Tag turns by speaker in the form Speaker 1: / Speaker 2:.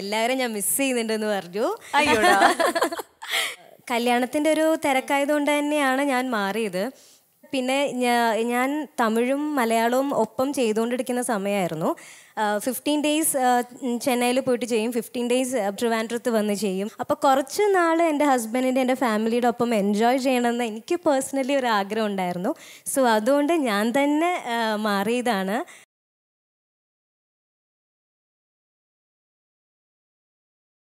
Speaker 1: എല്ലാവരും ഞാൻ മിസ് ചെയ്യുന്നുണ്ട് എന്ന് പറഞ്ഞു കല്യാണത്തിന്റെ ഒരു തിരക്കായതുകൊണ്ട് തന്നെയാണ് ഞാൻ മാറിയത് പിന്നെ ഞാൻ തമിഴും മലയാളവും ഒപ്പം ചെയ്തുകൊണ്ടിരിക്കുന്ന സമയമായിരുന്നു ഫിഫ്റ്റീൻ ഡേയ്സ് ചെന്നൈയിൽ പോയിട്ട് ചെയ്യും ഫിഫ്റ്റീൻ ഡേയ്സ് ട്രിവാൻഡ്രത്ത് വന്ന് ചെയ്യും അപ്പോൾ കുറച്ച് നാൾ എൻ്റെ ഹസ്ബൻഡിൻ്റെ എൻ്റെ ഫാമിലിയുടെ ഒപ്പം എൻജോയ് ചെയ്യണമെന്ന് എനിക്ക് പേഴ്സണലി ഒരു ആഗ്രഹം ഉണ്ടായിരുന്നു സോ അതുകൊണ്ട് ഞാൻ തന്നെ
Speaker 2: മാറിയതാണ്